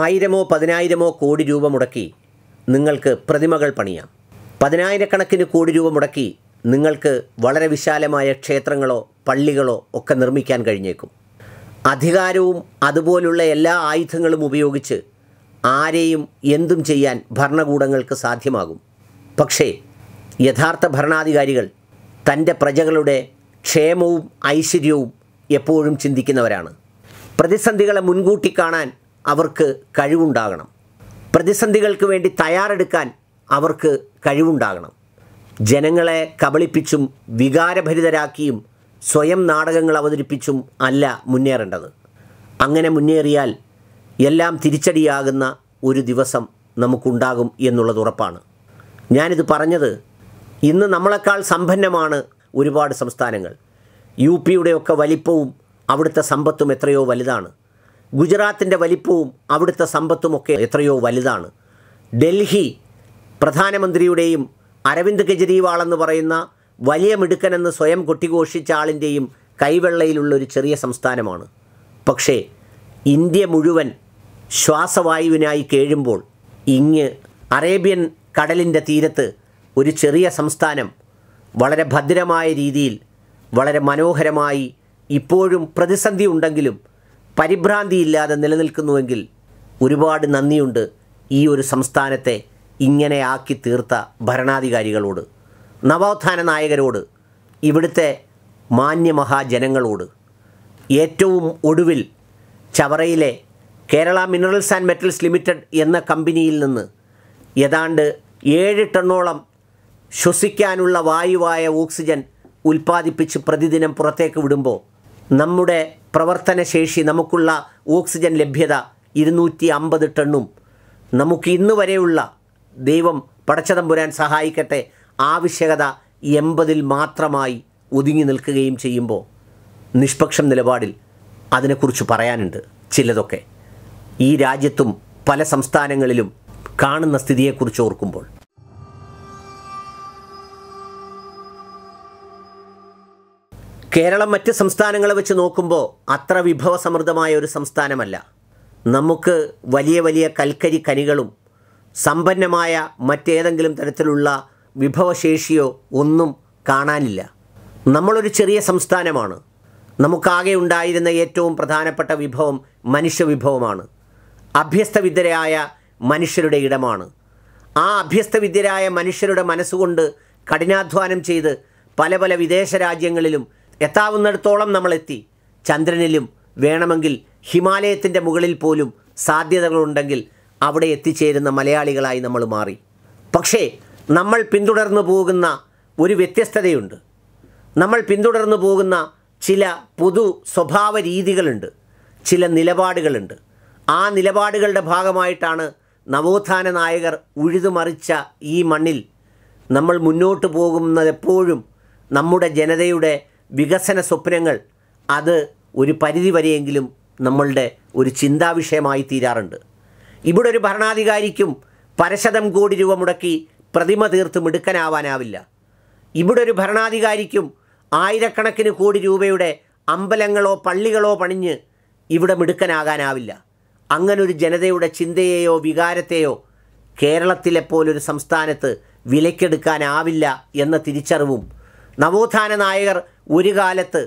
ആയിരമോ പതിനായിരമോ കോടി രൂപ മുടക്കി നിങ്ങൾക്ക് പ്രതിമകൾ പണിയാം പതിനായിരക്കണക്കിന് കോടി രൂപ മുടക്കി നിങ്ങൾക്ക് വളരെ വിശാലമായ ക്ഷേത്രങ്ങളോ പള്ളികളോ ഒക്കെ നിർമ്മിക്കാൻ കഴിഞ്ഞേക്കും അധികാരവും അതുപോലുള്ള എല്ലാ ആയുധങ്ങളും ഉപയോഗിച്ച് ആരെയും എന്തും ചെയ്യാൻ ഭരണകൂടങ്ങൾക്ക് സാധ്യമാകും പക്ഷേ യഥാർത്ഥ ഭരണാധികാരികൾ തൻ്റെ പ്രജകളുടെ ക്ഷേമവും ഐശ്വര്യവും എപ്പോഴും ചിന്തിക്കുന്നവരാണ് പ്രതിസന്ധികളെ മുൻകൂട്ടി കാണാൻ അവർക്ക് കഴിവുണ്ടാകണം പ്രതിസന്ധികൾക്ക് വേണ്ടി തയ്യാറെടുക്കാൻ അവർക്ക് കഴിവുണ്ടാകണം ജനങ്ങളെ കബളിപ്പിച്ചും വികാരഭരിതരാക്കിയും സ്വയം നാടകങ്ങൾ അവതരിപ്പിച്ചും അല്ല മുന്നേറേണ്ടത് അങ്ങനെ മുന്നേറിയാൽ എല്ലാം തിരിച്ചടിയാകുന്ന ഒരു ദിവസം നമുക്കുണ്ടാകും എന്നുള്ളത് ഉറപ്പാണ് ഞാനിത് പറഞ്ഞത് ഇന്ന് നമ്മളെക്കാൾ സമ്പന്നമാണ് ഒരുപാട് സംസ്ഥാനങ്ങൾ യു പിയുടെയൊക്കെ വലിപ്പവും അവിടുത്തെ സമ്പത്തും എത്രയോ വലുതാണ് ഗുജറാത്തിൻ്റെ വലിപ്പവും അവിടുത്തെ സമ്പത്തുമൊക്കെ എത്രയോ വലുതാണ് ഡൽഹി പ്രധാനമന്ത്രിയുടെയും അരവിന്ദ് കെജ്രിവാൾ എന്ന് പറയുന്ന വലിയ മിടുക്കനെന്ന് സ്വയം കൊട്ടിഘോഷിച്ച ആളിൻ്റെയും കൈവെള്ളയിലുള്ള ഒരു ചെറിയ സംസ്ഥാനമാണ് പക്ഷേ ഇന്ത്യ മുഴുവൻ ശ്വാസവായുവിനായി കേഴുമ്പോൾ ഇങ്ങ് അറേബ്യൻ കടലിൻ്റെ തീരത്ത് ഒരു ചെറിയ സംസ്ഥാനം വളരെ ഭദ്രമായ രീതിയിൽ വളരെ മനോഹരമായി ഇപ്പോഴും പ്രതിസന്ധി ഉണ്ടെങ്കിലും പരിഭ്രാന്തിയില്ലാതെ നിലനിൽക്കുന്നുവെങ്കിൽ ഒരുപാട് നന്ദിയുണ്ട് ഈ ഒരു സംസ്ഥാനത്തെ ഇങ്ങനെ ആക്കി തീർത്ത ഭരണാധികാരികളോട് നവോത്ഥാന നായകരോട് ഇവിടുത്തെ മാന്യമഹാജനങ്ങളോട് ഏറ്റവും ഒടുവിൽ ചവറയിലെ Kerala minerals and metals limited എന്ന കമ്പനിയിൽ നിന്ന് ഏതാണ്ട് ഏഴ് ടണ്ണോളം ശ്വസിക്കാനുള്ള വായുവായ ഓക്സിജൻ ഉൽപ്പാദിപ്പിച്ച് പ്രതിദിനം പുറത്തേക്ക് വിടുമ്പോൾ നമ്മുടെ പ്രവർത്തനശേഷി നമുക്കുള്ള ഓക്സിജൻ ലഭ്യത ഇരുന്നൂറ്റി അമ്പത് ടണ്ണും നമുക്ക് ഇന്ന് വരെയുള്ള ദൈവം പുരാൻ സഹായിക്കട്ടെ ആവശ്യകത എൺപതിൽ മാത്രമായി ഒതുങ്ങി നിൽക്കുകയും ചെയ്യുമ്പോൾ നിഷ്പക്ഷം നിലപാടിൽ അതിനെക്കുറിച്ച് പറയാനുണ്ട് ചിലതൊക്കെ ഈ രാജ്യത്തും പല സംസ്ഥാനങ്ങളിലും കാണുന്ന സ്ഥിതിയെക്കുറിച്ച് ഓർക്കുമ്പോൾ കേരളം മറ്റ് സംസ്ഥാനങ്ങളെ വെച്ച് നോക്കുമ്പോൾ അത്ര വിഭവസമൃദ്ധമായ ഒരു സംസ്ഥാനമല്ല നമുക്ക് വലിയ വലിയ കൽക്കരി കനികളും സമ്പന്നമായ മറ്റേതെങ്കിലും തരത്തിലുള്ള വിഭവശേഷിയോ ഒന്നും കാണാനില്ല നമ്മളൊരു ചെറിയ സംസ്ഥാനമാണ് നമുക്കാകെ ഉണ്ടായിരുന്ന ഏറ്റവും പ്രധാനപ്പെട്ട വിഭവം മനുഷ്യവിഭവമാണ് അഭ്യസ്തവിദ്യരായ മനുഷ്യരുടെ ഇടമാണ് ആ അഭ്യസ്തവിദ്യരായ മനുഷ്യരുടെ മനസ്സുകൊണ്ട് കഠിനാധ്വാനം ചെയ്ത് പല പല വിദേശ രാജ്യങ്ങളിലും എത്താവുന്നിടത്തോളം നമ്മളെത്തി ചന്ദ്രനിലും വേണമെങ്കിൽ ഹിമാലയത്തിൻ്റെ മുകളിൽ പോലും സാധ്യതകളുണ്ടെങ്കിൽ അവിടെ എത്തിച്ചേരുന്ന മലയാളികളായി നമ്മൾ മാറി പക്ഷേ നമ്മൾ പിന്തുടർന്നു പോകുന്ന ഒരു വ്യത്യസ്തതയുണ്ട് നമ്മൾ പിന്തുടർന്നു പോകുന്ന ചില പൊതു സ്വഭാവ രീതികളുണ്ട് ചില നിലപാടുകളുണ്ട് ആ നിലപാടുകളുടെ ഭാഗമായിട്ടാണ് നവോത്ഥാന നായകർ ഉഴുതുമറിച്ച ഈ മണ്ണിൽ നമ്മൾ മുന്നോട്ട് പോകുന്നതെപ്പോഴും നമ്മുടെ ജനതയുടെ വികസന സ്വപ്നങ്ങൾ അത് ഒരു പരിധി വരെയെങ്കിലും നമ്മളുടെ ഒരു ചിന്താവിഷയമായി തീരാറുണ്ട് ഇവിടെ ഒരു ഭരണാധികാരിക്കും പരശതം കോടി രൂപ മുടക്കി പ്രതിമ തീർത്ത് മിടുക്കനാവാനാവില്ല ഇവിടെ ഒരു ഭരണാധികാരിക്കും ആയിരക്കണക്കിന് കോടി രൂപയുടെ അമ്പലങ്ങളോ പള്ളികളോ പണിഞ്ഞ് ഇവിടെ മിടുക്കനാകാനാവില്ല അങ്ങനൊരു ജനതയുടെ ചിന്തയെയോ വികാരത്തെയോ കേരളത്തിലെ പോലൊരു സംസ്ഥാനത്ത് വിലയ്ക്കെടുക്കാനാവില്ല എന്ന തിരിച്ചറിവും നവോത്ഥാന നായകർ ഒരു കാലത്ത്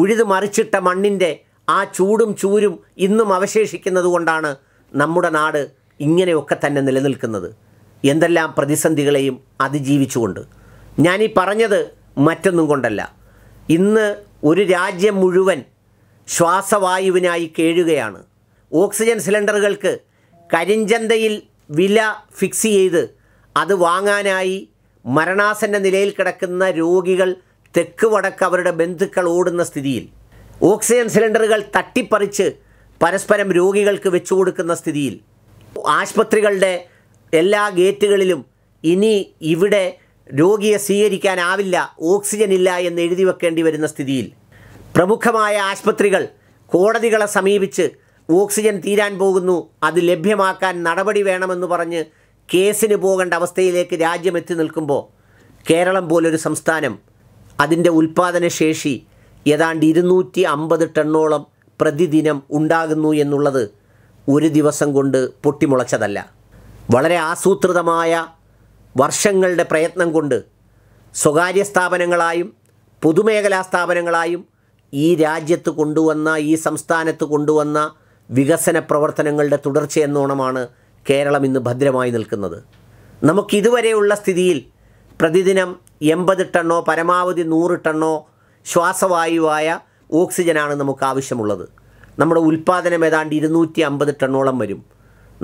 ഉഴുതു മറിച്ചിട്ട മണ്ണിൻ്റെ ആ ചൂടും ചൂരും ഇന്നും അവശേഷിക്കുന്നത് കൊണ്ടാണ് നമ്മുടെ നാട് ഇങ്ങനെയൊക്കെ തന്നെ നിലനിൽക്കുന്നത് എന്തെല്ലാം പ്രതിസന്ധികളെയും അതിജീവിച്ചുകൊണ്ട് ഞാനീ പറഞ്ഞത് മറ്റൊന്നും കൊണ്ടല്ല ഇന്ന് ഒരു രാജ്യം മുഴുവൻ ശ്വാസവായുവിനായി കേഴുകയാണ് ഓക്സിജൻ സിലിണ്ടറുകൾക്ക് കരിഞ്ചന്തയിൽ വില ഫിക്സ് ചെയ്ത് അത് വാങ്ങാനായി മരണാസന്ന നിലയിൽ കിടക്കുന്ന രോഗികൾ തെക്ക് വടക്ക് അവരുടെ ബന്ധുക്കൾ ഓടുന്ന സ്ഥിതിയിൽ ഓക്സിജൻ സിലിണ്ടറുകൾ തട്ടിപ്പറിച്ച് പരസ്പരം രോഗികൾക്ക് വെച്ചു കൊടുക്കുന്ന സ്ഥിതിയിൽ ആശുപത്രികളുടെ എല്ലാ ഗേറ്റുകളിലും ഇനി ഇവിടെ രോഗിയെ സ്വീകരിക്കാനാവില്ല ഓക്സിജൻ ഇല്ല എന്ന് എഴുതി വെക്കേണ്ടി വരുന്ന സ്ഥിതിയിൽ പ്രമുഖമായ ആശുപത്രികൾ കോടതികളെ സമീപിച്ച് ഓക്സിജൻ തീരാൻ പോകുന്നു അത് ലഭ്യമാക്കാൻ നടപടി വേണമെന്ന് പറഞ്ഞ് കേസിന് പോകേണ്ട അവസ്ഥയിലേക്ക് രാജ്യം എത്തി നിൽക്കുമ്പോൾ കേരളം പോലൊരു സംസ്ഥാനം അതിൻ്റെ ഉൽപ്പാദനശേഷി ഏതാണ്ട് ഇരുന്നൂറ്റി അമ്പത് ടണ്ണോളം പ്രതിദിനം ഉണ്ടാകുന്നു എന്നുള്ളത് ഒരു ദിവസം കൊണ്ട് പൊട്ടിമുളച്ചതല്ല വളരെ ആസൂത്രിതമായ വർഷങ്ങളുടെ പ്രയത്നം കൊണ്ട് സ്വകാര്യ സ്ഥാപനങ്ങളായും പൊതുമേഖലാ സ്ഥാപനങ്ങളായും ഈ രാജ്യത്ത് കൊണ്ടുവന്ന ഈ സംസ്ഥാനത്ത് കൊണ്ടുവന്ന വികസന പ്രവർത്തനങ്ങളുടെ തുടർച്ചയെന്നോണമാണ് കേരളം ഇന്ന് ഭദ്രമായി നിൽക്കുന്നത് നമുക്കിതുവരെയുള്ള സ്ഥിതിയിൽ പ്രതിദിനം എൺപത് ടണ്ണോ പരമാവധി നൂറ് ടണ്ണോ ശ്വാസവായുവായ ഓക്സിജനാണ് നമുക്ക് ആവശ്യമുള്ളത് നമ്മുടെ ഉൽപ്പാദനം ഏതാണ്ട് ഇരുന്നൂറ്റി അമ്പത് ടണ്ണോളം വരും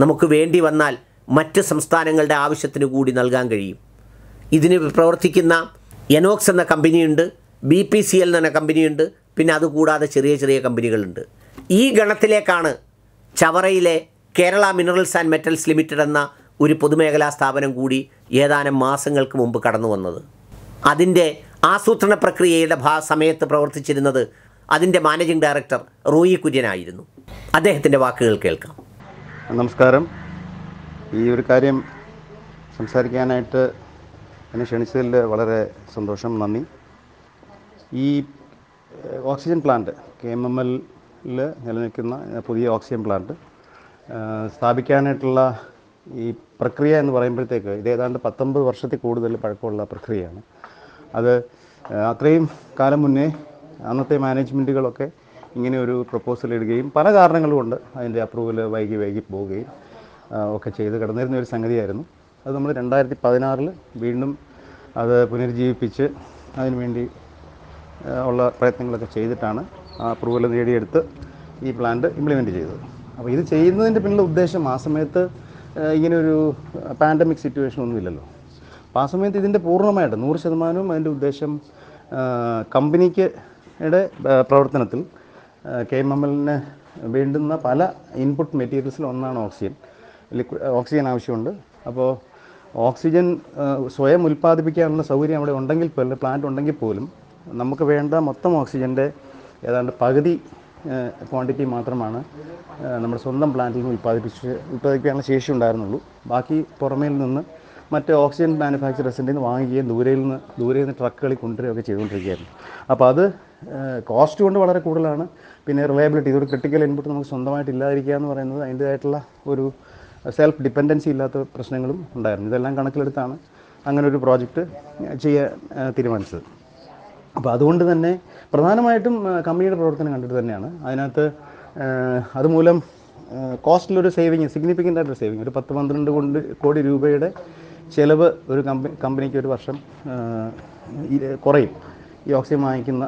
നമുക്ക് വേണ്ടി വന്നാൽ മറ്റ് സംസ്ഥാനങ്ങളുടെ ആവശ്യത്തിന് കൂടി നൽകാൻ കഴിയും ഇതിന് പ്രവർത്തിക്കുന്ന എനോക്സ് എന്ന കമ്പനിയുണ്ട് ബി പി സി എൽ എന്ന കമ്പനിയുണ്ട് പിന്നെ അതുകൂടാതെ ചെറിയ ചെറിയ കമ്പനികളുണ്ട് ഈ ഗണത്തിലേക്കാണ് ചവറയിലെ Kerala minerals and metals limited എന്ന ഒരു പൊതുമേഖലാ സ്ഥാപനം കൂടി ഏതാനും മാസങ്ങൾക്ക് മുമ്പ് കടന്നു വന്നത് അതിൻ്റെ ആസൂത്രണ പ്രക്രിയയുടെ ഭാ സമയത്ത് പ്രവർത്തിച്ചിരുന്നത് അതിൻ്റെ മാനേജിംഗ് ഡയറക്ടർ റൂയി കുര്യനായിരുന്നു അദ്ദേഹത്തിൻ്റെ വാക്കുകൾ കേൾക്കാം നമസ്കാരം ഈ ഒരു കാര്യം സംസാരിക്കാനായിട്ട് എന്നെ ക്ഷണിച്ചതിൽ വളരെ സന്തോഷം നന്ദി ഈ oxygen plant K M M എല്ലിൽ നിലനിൽക്കുന്ന പുതിയ ഓക്സിജൻ പ്ലാന്റ് സ്ഥാപിക്കാനായിട്ടുള്ള ഈ പ്രക്രിയ എന്ന് പറയുമ്പോഴത്തേക്ക് ഇത് ഏതാണ്ട് പത്തൊമ്പത് വർഷത്തിൽ കൂടുതൽ പഴക്കമുള്ള പ്രക്രിയയാണ് അത് അത്രയും കാലം മുന്നേ അന്നത്തെ മാനേജ്മെൻറ്റുകളൊക്കെ ഇങ്ങനെ ഒരു പ്രപ്പോസൽ ഇടുകയും പല കാരണങ്ങളും കൊണ്ട് അതിൻ്റെ അപ്രൂവൽ വൈകി വൈകി പോവുകയും ഒക്കെ ചെയ്ത് കിടന്നിരുന്ന ഒരു സംഗതിയായിരുന്നു അത് നമ്മൾ രണ്ടായിരത്തി പതിനാറിൽ വീണ്ടും അത് പുനരുജ്ജീവിപ്പിച്ച് അതിനുവേണ്ടി ഉള്ള പ്രയത്നങ്ങളൊക്കെ ചെയ്തിട്ടാണ് ആ അപ്രൂവൽ നേടിയെടുത്ത് ഈ പ്ലാന്റ് ഇംപ്ലിമെൻറ്റ് ചെയ്തത് അപ്പോൾ ഇത് ചെയ്യുന്നതിൻ്റെ പിന്നിലെ ഉദ്ദേശം ആ സമയത്ത് ഇങ്ങനെ ഒരു പാൻഡമിക് സിറ്റുവേഷൻ ഒന്നും ഇല്ലല്ലോ അപ്പോൾ ആ സമയത്ത് ഇതിൻ്റെ പൂർണ്ണമായിട്ട് നൂറ് ശതമാനവും അതിൻ്റെ ഉദ്ദേശം കമ്പനിക്ക് പ്രവർത്തനത്തിൽ കെ എം എം എല്ലിന് വേണ്ടുന്ന പല ഇൻപുട്ട് മെറ്റീരിയൽസിൽ ഒന്നാണ് ഓക്സിജൻ ലിക്വിഡ് ഓക്സിജൻ ആവശ്യമുണ്ട് അപ്പോൾ ഓക്സിജൻ സ്വയം ഉൽപ്പാദിപ്പിക്കാനുള്ള സൗകര്യം അവിടെ ഉണ്ടെങ്കിൽ പോലും പ്ലാന്റ് ഉണ്ടെങ്കിൽ പോലും നമുക്ക് വേണ്ട മൊത്തം ഓക്സിജൻ്റെ ഏതാണ്ട് പകുതി ക്വാണ്ടിറ്റി മാത്രമാണ് നമ്മുടെ സ്വന്തം പ്ലാന്റിൽ നിന്ന് ഉൽപ്പാദിപ്പിച്ച് ഉൽപ്പാദിപ്പിക്കാനുള്ള ശേഷി ഉണ്ടായിരുന്നുള്ളൂ ബാക്കി പുറമേൽ നിന്ന് മറ്റ് ഓക്സിജൻ മാനുഫാക്ചറേഴ്സിൻ്റെ നിന്ന് വാങ്ങുകയും ദൂരയിൽ നിന്ന് ദൂരെ നിന്ന് ട്രക്കുകളിൽ കൊണ്ടുവരികയൊക്കെ ചെയ്തുകൊണ്ടിരിക്കുകയായിരുന്നു അപ്പോൾ അത് കോസ്റ്റ് കൊണ്ട് വളരെ കൂടുതലാണ് പിന്നെ റിലയബിലിറ്റി ഇതൊരു ക്രിട്ടിക്കൽ ഇൻപുട്ട് നമുക്ക് സ്വന്തമായിട്ട് ഇല്ലാതിരിക്കുക എന്ന് പറയുന്നത് അതിൻ്റേതായിട്ടുള്ള ഒരു സെൽഫ് ഡിപ്പെൻഡൻസി ഇല്ലാത്ത പ്രശ്നങ്ങളും ഉണ്ടായിരുന്നു ഇതെല്ലാം കണക്കിലെടുത്താണ് അങ്ങനെ ഒരു പ്രോജക്റ്റ് ചെയ്യാൻ തീരുമാനിച്ചത് അപ്പോൾ അതുകൊണ്ട് തന്നെ പ്രധാനമായിട്ടും കമ്പനിയുടെ പ്രവർത്തനം കണ്ടിട്ട് തന്നെയാണ് അതിനകത്ത് അതുമൂലം കോസ്റ്റിലൊരു സേവിങ് സിഗ്നിഫിക്കൻ്റ് ആയിട്ടൊരു സേവിങ് ഒരു പത്ത് പന്ത്രണ്ട് കൊണ്ട് കോടി രൂപയുടെ ചിലവ് ഒരു കമ്പനി കമ്പനിക്ക് ഒരു വർഷം കുറയും ഈ ഓക്സിജൻ വാങ്ങിക്കുന്ന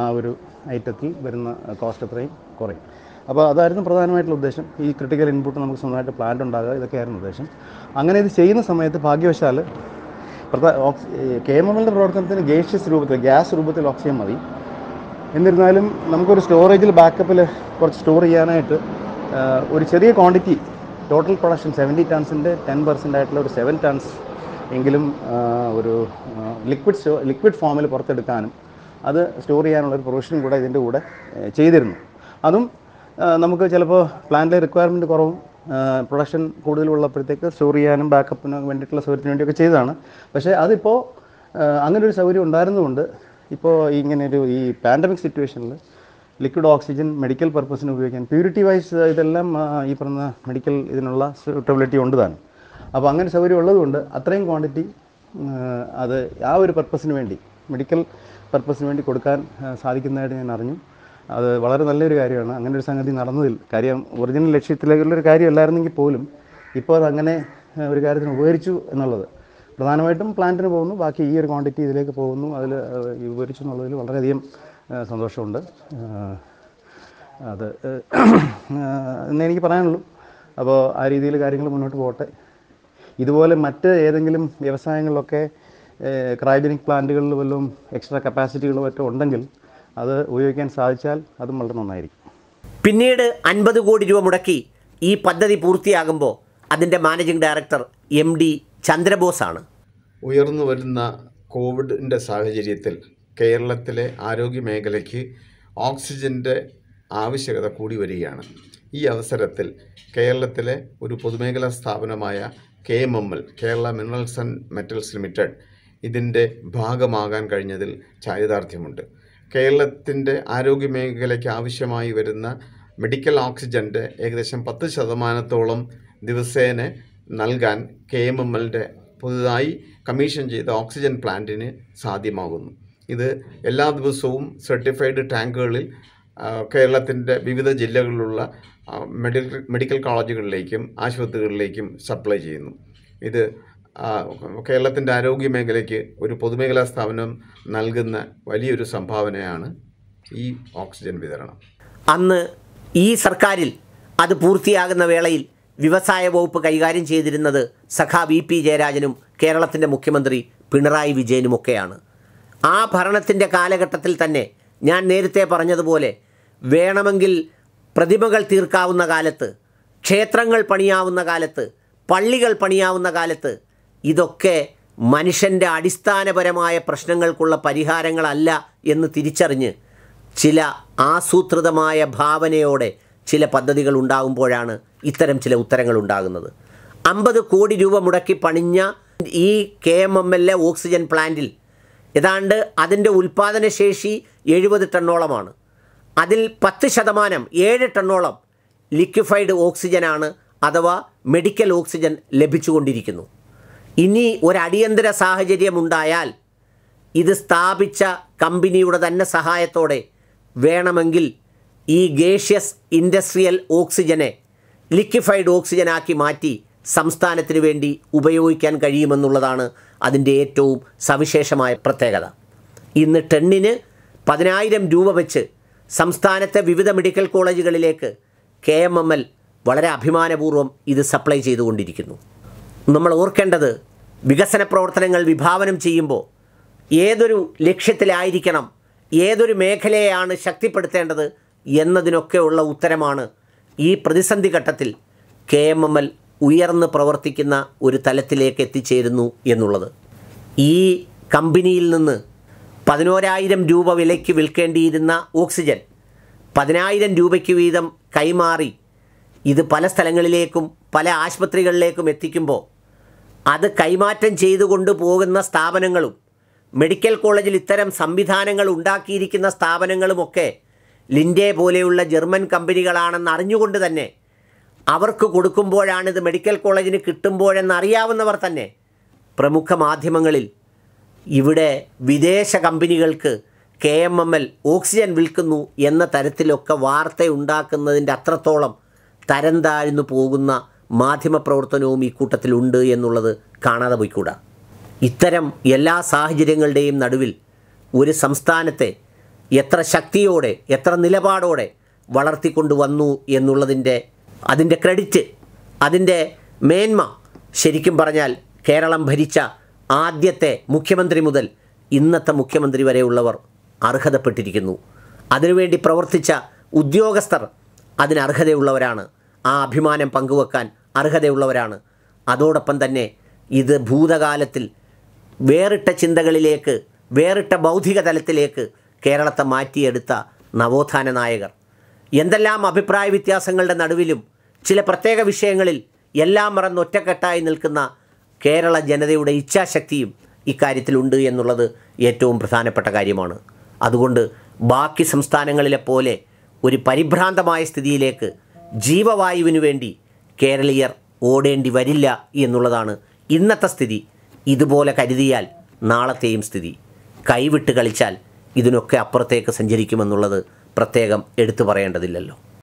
ആ ഒരു ഐറ്റത്തിൽ വരുന്ന കോസ്റ്റ് അത്രയും കുറയും അപ്പോൾ അതായിരുന്നു പ്രധാനമായിട്ടുള്ള ഉദ്ദേശം ഈ ക്രിട്ടിക്കൽ ഇൻപുട്ട് നമുക്ക് സ്വന്തമായിട്ട് പ്ലാന്റ് ഉണ്ടാകുക ഇതൊക്കെയായിരുന്നു ഉദ്ദേശം അങ്ങനെ ഇത് ചെയ്യുന്ന സമയത്ത് ഭാഗ്യവശാൽ ഓക്സി കെ എം എമ്മിൻ്റെ പ്രവർത്തനത്തിന് ഗേഷ്യസ് രൂപത്തിൽ ഗ്യാസ് രൂപത്തിൽ ഓക്സിജൻ മതി എന്നിരുന്നാലും നമുക്കൊരു സ്റ്റോറേജിൽ ബാക്കപ്പിൽ കുറച്ച് സ്റ്റോർ ചെയ്യാനായിട്ട് ഒരു ചെറിയ ക്വാണ്ടിറ്റി ടോട്ടൽ പ്രൊഡക്ഷൻ സെവൻറ്റി ടൺസിൻ്റെ ടെൻ പെർസെൻ്റ് ആയിട്ടുള്ള ഒരു സെവൻ ടൺസ് എങ്കിലും ഒരു ലിക്വിഡ് ലിക്വിഡ് ഫോമിൽ പുറത്തെടുക്കാനും അത് സ്റ്റോർ ചെയ്യാനുള്ള ഒരു പ്രൊവിഷനും കൂടെ ഇതിൻ്റെ കൂടെ ചെയ്തിരുന്നു അതും നമുക്ക് ചിലപ്പോൾ പ്ലാന്റിലെ റിക്വയർമെൻറ്റ് കുറവും പ്രൊഡക്ഷൻ കൂടുതലുള്ളപ്പോഴത്തേക്ക് സ്റ്റോർ ചെയ്യാനും ബാക്കപ്പിനും വേണ്ടിയിട്ടുള്ള സൗകര്യത്തിന് വേണ്ടിയൊക്കെ ചെയ്തതാണ് പക്ഷേ അതിപ്പോൾ അങ്ങനെ ഒരു സൗകര്യം ഉണ്ടായിരുന്നതുകൊണ്ട് ഇപ്പോൾ ഇങ്ങനെയൊരു ഈ പാൻഡമിക് സിറ്റുവേഷനിൽ ലിക്വിഡ് ഓക്സിജൻ മെഡിക്കൽ പർപ്പസിന് ഉപയോഗിക്കാൻ പ്യൂരിറ്റി വൈസ് ഇതെല്ലാം ഈ പറഞ്ഞ മെഡിക്കൽ ഇതിനുള്ള സൂട്ടബിലിറ്റി ഉണ്ട് അപ്പോൾ അങ്ങനെ സൗകര്യം ഉള്ളതുകൊണ്ട് അത്രയും ക്വാണ്ടിറ്റി അത് ആ ഒരു പർപ്പസിന് വേണ്ടി മെഡിക്കൽ പർപ്പസിന് വേണ്ടി കൊടുക്കാൻ സാധിക്കുന്നതായിട്ട് ഞാൻ അറിഞ്ഞു അത് വളരെ നല്ലൊരു കാര്യമാണ് അങ്ങനെ ഒരു സംഗതി നടന്നതിൽ കാര്യം ഒറിജിനൽ ലക്ഷ്യത്തിലേക്കുള്ളൊരു കാര്യമല്ലായിരുന്നെങ്കിൽ പോലും ഇപ്പോൾ അത് അങ്ങനെ ഒരു കാര്യത്തിന് ഉപകരിച്ചു എന്നുള്ളത് പ്രധാനമായിട്ടും പ്ലാന്റിന് പോകുന്നു ബാക്കി ഈ ഒരു ക്വാണ്ടിറ്റി ഇതിലേക്ക് പോകുന്നു അതിൽ ഉപകരിച്ചു എന്നുള്ളതിൽ വളരെയധികം സന്തോഷമുണ്ട് അത് എന്നേ എനിക്ക് പറയാനുള്ളൂ അപ്പോൾ ആ രീതിയിൽ കാര്യങ്ങൾ മുന്നോട്ട് പോകട്ടെ ഇതുപോലെ മറ്റ് ഏതെങ്കിലും വ്യവസായങ്ങളിലൊക്കെ ക്രയോജനിക് പ്ലാന്റുകളിൽ വല്ലതും എക്സ്ട്രാ കപ്പാസിറ്റികളും മറ്റും ഉണ്ടെങ്കിൽ അത് ഉപയോഗിക്കാൻ സാധിച്ചാൽ അതും വളരെ നന്നായിരിക്കും പിന്നീട് അൻപത് കോടി രൂപ മുടക്കി ഈ പദ്ധതി പൂർത്തിയാകുമ്പോൾ അതിൻ്റെ മാനേജിംഗ് ഡയറക്ടർ എം ഡി ചന്ദ്രബോസാണ് ഉയർന്നു വരുന്ന കോവിഡിൻ്റെ സാഹചര്യത്തിൽ കേരളത്തിലെ ആരോഗ്യ മേഖലയ്ക്ക് ഓക്സിജൻ്റെ ആവശ്യകത കൂടി വരികയാണ് ഈ അവസരത്തിൽ കേരളത്തിലെ ഒരു പൊതുമേഖലാ സ്ഥാപനമായ K M M L Kerala minerals and metals limited ഇതിൻ്റെ ഭാഗമാകാൻ കഴിഞ്ഞതിൽ ചാരിതാർത്ഥ്യമുണ്ട് കേരളത്തിൻ്റെ ആരോഗ്യ മേഖലയ്ക്ക് ആവശ്യമായി വരുന്ന മെഡിക്കൽ ഓക്സിജൻ്റെ ഏകദേശം പത്ത് ശതമാനത്തോളം ദിവസേന നൽകാൻ കെ എം എം എല്ലിൻ്റെ പുതുതായി കമ്മീഷൻ ചെയ്ത ഓക്സിജൻ പ്ലാന്റിന് സാധ്യമാകുന്നു ഇത് എല്ലാ ദിവസവും സർട്ടിഫൈഡ് ടാങ്കുകളിൽ കേരളത്തിൻ്റെ വിവിധ ജില്ലകളിലുള്ള മെഡിക്കൽ മെഡിക്കൽ കോളേജുകളിലേക്കും ആശുപത്രികളിലേക്കും സപ്ലൈ ചെയ്യുന്നു ഇത് കേരളത്തിൻ്റെ ആരോഗ്യ മേഖലയ്ക്ക് ഒരു പൊതുമേഖലാ സ്ഥാപനം നൽകുന്ന വലിയൊരു സംഭാവനയാണ് ഈ ഓക്സിജൻ വിതരണം അന്ന് ഈ സർക്കാരിൽ അത് പൂർത്തിയാകുന്ന വേളയിൽ വ്യവസായ വകുപ്പ് കൈകാര്യം ചെയ്തിരുന്നത് സഖാ വി പി ജയരാജനും കേരളത്തിൻ്റെ മുഖ്യമന്ത്രി പിണറായി വിജയനുമൊക്കെയാണ് ആ ഭരണത്തിൻ്റെ കാലഘട്ടത്തിൽ തന്നെ ഞാൻ നേരത്തെ പറഞ്ഞതുപോലെ വേണമെങ്കിൽ പ്രതിമകൾ തീർക്കാവുന്ന കാലത്ത് ക്ഷേത്രങ്ങൾ പണിയാവുന്ന കാലത്ത് പള്ളികൾ പണിയാവുന്ന കാലത്ത് ഇതൊക്കെ മനുഷ്യൻ്റെ അടിസ്ഥാനപരമായ പ്രശ്നങ്ങൾക്കുള്ള പരിഹാരങ്ങളല്ല എന്ന് തിരിച്ചറിഞ്ഞ് ചില ആസൂത്രിതമായ ഭാവനയോടെ ചില പദ്ധതികൾ ഉണ്ടാകുമ്പോഴാണ് ഇത്തരം ചില ഉത്തരങ്ങൾ ഉണ്ടാകുന്നത് അമ്പത് കോടി രൂപ മുടക്കി പണിഞ്ഞ ഈ കെ എം എം എൽ എ ഓക്സിജൻ പ്ലാന്റിൽ ഏതാണ്ട് അതിൻ്റെ ഉൽപ്പാദനശേഷി എഴുപത് ടണ്ണോളമാണ് അതിൽ പത്ത് ശതമാനം ഏഴ് ടണ്ണോളം ലിക്വിഫൈഡ് ഓക്സിജനാണ് അഥവാ മെഡിക്കൽ ഓക്സിജൻ ലഭിച്ചുകൊണ്ടിരിക്കുന്നു ഇനി ഒരടിയന്തര സാഹചര്യമുണ്ടായാൽ ഇത് സ്ഥാപിച്ച കമ്പനിയുടെ തന്നെ സഹായത്തോടെ വേണമെങ്കിൽ ഈ ഗേഷ്യസ് ഇൻഡസ്ട്രിയൽ ഓക്സിജനെ ലിക്വിഫൈഡ് ഓക്സിജനാക്കി മാറ്റി സംസ്ഥാനത്തിന് വേണ്ടി ഉപയോഗിക്കാൻ കഴിയുമെന്നുള്ളതാണ് അതിൻ്റെ ഏറ്റവും സവിശേഷമായ പ്രത്യേകത ഇന്ന് ടെണ്ണിന് പതിനായിരം രൂപ വെച്ച് സംസ്ഥാനത്തെ വിവിധ മെഡിക്കൽ കോളേജുകളിലേക്ക് കെ എം എം എൽ വളരെ അഭിമാനപൂർവ്വം ഇത് സപ്ലൈ ചെയ്തുകൊണ്ടിരിക്കുന്നു നമ്മൾ ഓർക്കേണ്ടത് വികസന പ്രവർത്തനങ്ങൾ വിഭാവനം ചെയ്യുമ്പോൾ ഏതൊരു ലക്ഷ്യത്തിലായിരിക്കണം ഏതൊരു മേഖലയെയാണ് ശക്തിപ്പെടുത്തേണ്ടത് എന്നതിനൊക്കെയുള്ള ഉത്തരമാണ് ഈ പ്രതിസന്ധി ഘട്ടത്തിൽ കെ എം എം എൽ ഉയർന്ന് പ്രവർത്തിക്കുന്ന ഒരു തലത്തിലേക്ക് എത്തിച്ചേരുന്നു എന്നുള്ളത് ഈ കമ്പനിയിൽ നിന്ന് പതിനോരായിരം രൂപ വിലയ്ക്ക് വിൽക്കേണ്ടിയിരുന്ന ഓക്സിജൻ പതിനായിരം രൂപയ്ക്ക് വീതം കൈമാറി ഇത് പല സ്ഥലങ്ങളിലേക്കും പല ആശുപത്രികളിലേക്കും എത്തിക്കുമ്പോൾ അത് കൈമാറ്റം ചെയ്തുകൊണ്ട് പോകുന്ന സ്ഥാപനങ്ങളും മെഡിക്കൽ കോളേജിൽ ഇത്തരം സംവിധാനങ്ങൾ ഉണ്ടാക്കിയിരിക്കുന്ന സ്ഥാപനങ്ങളുമൊക്കെ ലിൻഡെ പോലെയുള്ള ജർമ്മൻ കമ്പനികളാണെന്ന് അറിഞ്ഞുകൊണ്ട് തന്നെ അവർക്ക് കൊടുക്കുമ്പോഴാണ് ഇത് മെഡിക്കൽ കോളേജിന് കിട്ടുമ്പോഴെന്ന് അറിയാവുന്നവർ തന്നെ പ്രമുഖ മാധ്യമങ്ങളിൽ ഇവിടെ വിദേശ കമ്പനികൾക്ക് K M M L oxygen വിൽക്കുന്നു എന്ന തരത്തിലൊക്കെ വാർത്തയുണ്ടാക്കുന്നതിൻ്റെ അത്രത്തോളം തരം താഴ്ന്നു പോകുന്ന മാധ്യമപ്രവർത്തനവും ഇക്കൂട്ടത്തിലുണ്ട് എന്നുള്ളത് കാണാതെ പോയിക്കൂടാ ഇത്തരം എല്ലാ സാഹചര്യങ്ങളുടെയും നടുവിൽ ഒരു സംസ്ഥാനത്തെ എത്ര ശക്തിയോടെ എത്ര നിലപാടോടെ വളർത്തിക്കൊണ്ടു വന്നു എന്നുള്ളതിൻ്റെ അതിൻ്റെ ക്രെഡിറ്റ് അതിൻ്റെ മേന്മ ശരിക്കും പറഞ്ഞാൽ കേരളം ഭരിച്ച ആദ്യത്തെ മുഖ്യമന്ത്രി മുതൽ ഇന്നത്തെ മുഖ്യമന്ത്രി വരെയുള്ളവർ അർഹതപ്പെട്ടിരിക്കുന്നു അതിനുവേണ്ടി പ്രവർത്തിച്ച ഉദ്യോഗസ്ഥർ അതിന് അർഹതയുള്ളവരാണ് ആ അഭിമാനം പങ്കുവെക്കാൻ അർഹതയുള്ളവരാണ് അതോടൊപ്പം തന്നെ ഇത് ഭൂതകാലത്തിൽ വേറിട്ട ചിന്തകളിലേക്ക് വേറിട്ട ബൗദ്ധിക തലത്തിലേക്ക് കേരളത്തെ മാറ്റിയെടുത്ത നവോത്ഥാന നായകർ എന്തെല്ലാം അഭിപ്രായ വ്യത്യാസങ്ങളുടെ നടുവിലും ചില പ്രത്യേക വിഷയങ്ങളിൽ എല്ലാം മറന്ന് ഒറ്റക്കെട്ടായി നിൽക്കുന്ന കേരള ജനതയുടെ ഇച്ഛാശക്തിയും ഇക്കാര്യത്തിലുണ്ട് എന്നുള്ളത് ഏറ്റവും പ്രധാനപ്പെട്ട കാര്യമാണ് അതുകൊണ്ട് ബാക്കി സംസ്ഥാനങ്ങളിലെ പോലെ ഒരു പരിഭ്രാന്തമായ സ്ഥിതിയിലേക്ക് ജീവവായുവിനു വേണ്ടി കേരളീയർ ഓടേണ്ടി വരില്ല എന്നുള്ളതാണ് ഇന്നത്തെ സ്ഥിതി ഇതുപോലെ കരുതിയാൽ നാളത്തെയും സ്ഥിതി കൈവിട്ട് കളിച്ചാൽ ഇതിനൊക്കെ അപ്പുറത്തേക്ക് സഞ്ചരിക്കുമെന്നുള്ളത് പ്രത്യേകം എടുത്തു പറയേണ്ടതില്ലല്ലോ